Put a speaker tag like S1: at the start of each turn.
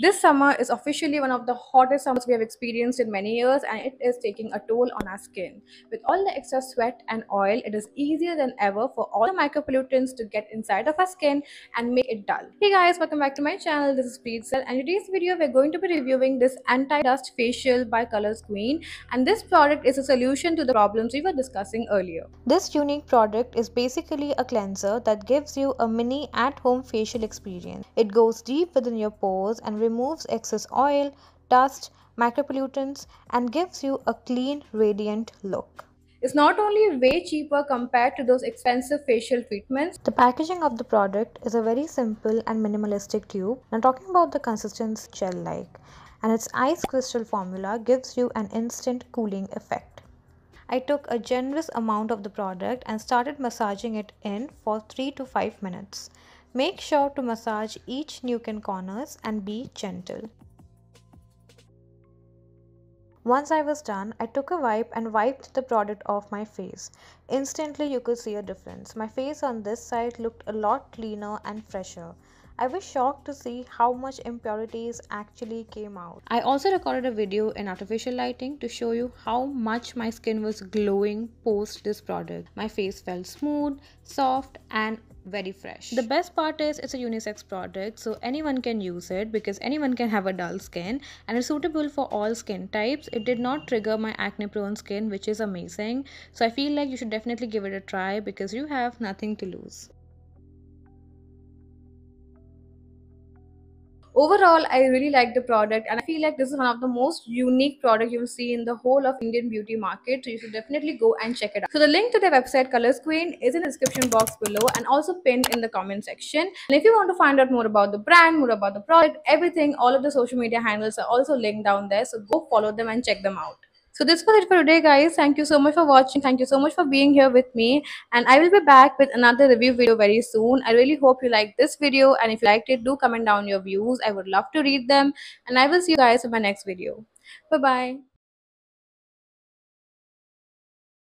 S1: This summer is officially one of the hottest summers we have experienced in many years and it is taking a toll on our skin. With all the extra sweat and oil, it is easier than ever for all the micropollutants to get inside of our skin and make it dull. Hey guys, welcome back to my channel. This is Preet Cell, and in today's video we're going to be reviewing this anti-dust facial by Colors Queen and this product is a solution to the problems we were discussing earlier. This unique product is basically a cleanser that gives you a mini at-home facial experience. It goes deep within your pores and removes excess oil, dust, micropollutants, and gives you a clean, radiant look. It's not only way cheaper compared to those expensive facial treatments. The packaging of the product is a very simple and minimalistic tube. Now, talking about the consistency, gel like, and its ice crystal formula gives you an instant cooling effect. I took a generous amount of the product and started massaging it in for 3 to 5 minutes. Make sure to massage each nuque and corners and be gentle. Once I was done, I took a wipe and wiped the product off my face. Instantly you could see a difference. My face on this side looked a lot cleaner and fresher. I was shocked to see how much impurities actually came out. I also recorded a video in artificial lighting to show you how much my skin was glowing post this product. My face felt smooth, soft and very fresh. The best part is it's a unisex product so anyone can use it because anyone can have a dull skin and it's suitable for all skin types. It did not trigger my acne prone skin which is amazing. So I feel like you should definitely give it a try because you have nothing to lose. overall i really like the product and i feel like this is one of the most unique product you'll see in the whole of indian beauty market so you should definitely go and check it out so the link to their website colors queen is in the description box below and also pinned in the comment section and if you want to find out more about the brand more about the product everything all of the social media handles are also linked down there so go follow them and check them out so this was it for today, guys. Thank you so much for watching. Thank you so much for being here with me. And I will be back with another review video very soon. I really hope you liked this video. And if you liked it, do comment down your views. I would love to read them. And I will see you guys in my next video. Bye-bye.